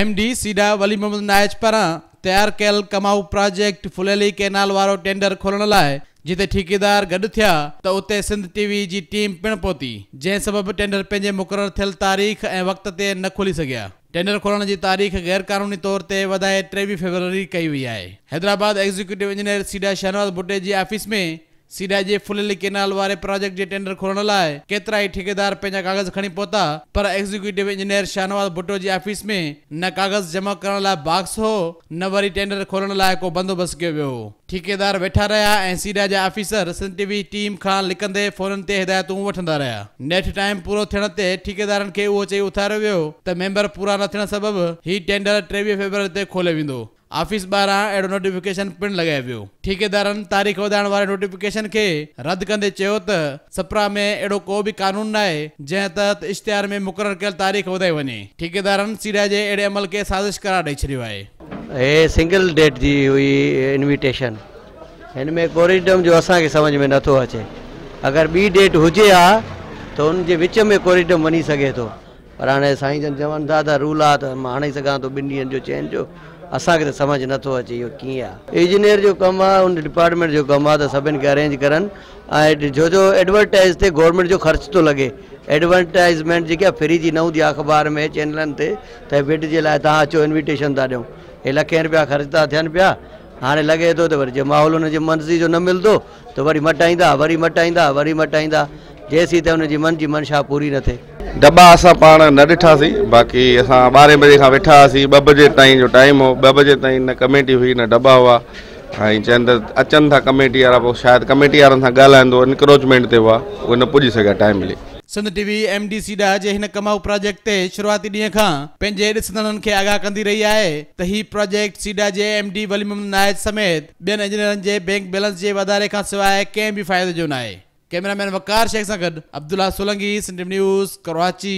MD સીડા વલી મોહમ્મદના એજ પર તૈયાર કયેલ કમાઉ પ્રોજેક્ટ ફુલેલી કેનાલ વારો टेंडर खोलने लाइ जिते ठेकेदार गड थिया त उते सिंध टीवी जी टीम पिण पहुती जंहिं सबबि टेंडर पंहिंजे मुक़ररु थियल तारीख़ ऐं वक़्त ते न खोली सघिया टेंडर खोलण जी तारीख़ कानूनी तौर ते वधाए टेवीह फेबरवरी कई हुई आहे Hyderabad executive engineer SIDA Shahnawaz Bhutto ji office में સીડા જે ફુલેલી કેનાલ વારે પ્રોજેક્ટ જે ટેન્ડર ખોલણ लाइ ही ई ठेकेदार पंहिंजा कागज़ खणी पहुता पर executive engineer Shahnawaz Bhutto ji office में न कागज़ जमा करण लाइ बाक्स हो न वरी टेंडर खोलण लाइ को बंदोबस्तु कयो वियो हो ठेकेदार वेठा रहिया ऐं सीडा जा ऑफिसर सीसीटीवी टीम खां लिकंदे फोननि ते हिदायतूं वठंदा रहिया नेठ टाइम पूरो थियण ते ठेकेदारनि खे उहो चई उथारियो वियो त मेंबर पूरा न थियण सबब ही टेंडर टेवीह फेबरवरी ते खोले वेंदो ऑफिस बारा अहिड़ो नोटिफिकेशन पिण लॻाए वियो ठेकेदारनि तारीख़ वधाइण वारे नोटिफिकेशन खे रद्द कंदे चयो त सप्रा में अहिड़ो को बि कानून ना आहे जंहिं तहत इश्तिहार में मुक़ररु कल तारीख़ वधाई वञे ठेकेदारनि सीरा जे अहिड़े अमल के साज़िश करा ॾेई छॾियो आहे हे सिंगल डेट जी हुई इनविटेशन हिन में कोरिडम जो असांखे सम्झ में नथो अचे अगरि ॿी डेट हुजे हा त हुन जे विच में कोरिडम वञी सघे थो पर हाणे साईं जन चवनि था रूल आहे त मां आणे सघां थो ॿिनि जो चइनि जो असांखे त समझ नथो अचे इहो कीअं आहे इंजीनियर जो कमु आहे उन डिपार्टमेंट जो कमु आहे त सभिनि खे अरेंज करनि ऐं छो जो एडवर्टाइज़ थिए गवर्नमेंट जो ख़र्च थो लॻे एडवर्टाइज़मेंट जेकी आहे फ्री जी न हूंदी आहे अख़बार में चैनलनि ते त भिट जे लाइ तव्हां अचो इंविटेशन था ॾियो हे लखे रुपया ख़र्च था थियनि पिया हाणे लॻे थो त वरी जे माहौल हुनजी मर्ज़ी जो न मिलंदो त वरी मटाईंदा वरी मटाईंदा वरी मटाईंदा जेसि त हुनजी मन जी मंशा पूरी न थिए दॿा असां पाण न ॾिठासीं बाक़ी असां ॿारहें बजे खां वेठा बजे ताईं जो टाइम हो बजे ताईं न कमेटी हुई न दॿा हुआ ऐं चवनि था कमेटी वारा पोइ कमेटी वारनि सां हुआ उहे न टाइमली सिंध टीवी एमडीसी ॾांहुं जे हिन कमाऊ प्रोजेक्ट ते शुरूआती ॾींहं खां पंहिंजे ॾिसंदड़नि आगाह कंदी रही आहे त ही प्रोजेक्ट सीडा जे एमडी वलीमुम नायत समेत ॿियनि इंजीनियरनि जे बैंक बैलेंस जे वाधारे खां सवाइ कंहिं बि फ़ाइदे जो न आहे कैमरामैन वकार शेख सागर अब्दुल्ला सोलंगी सिंटीम न्यूज़ कराची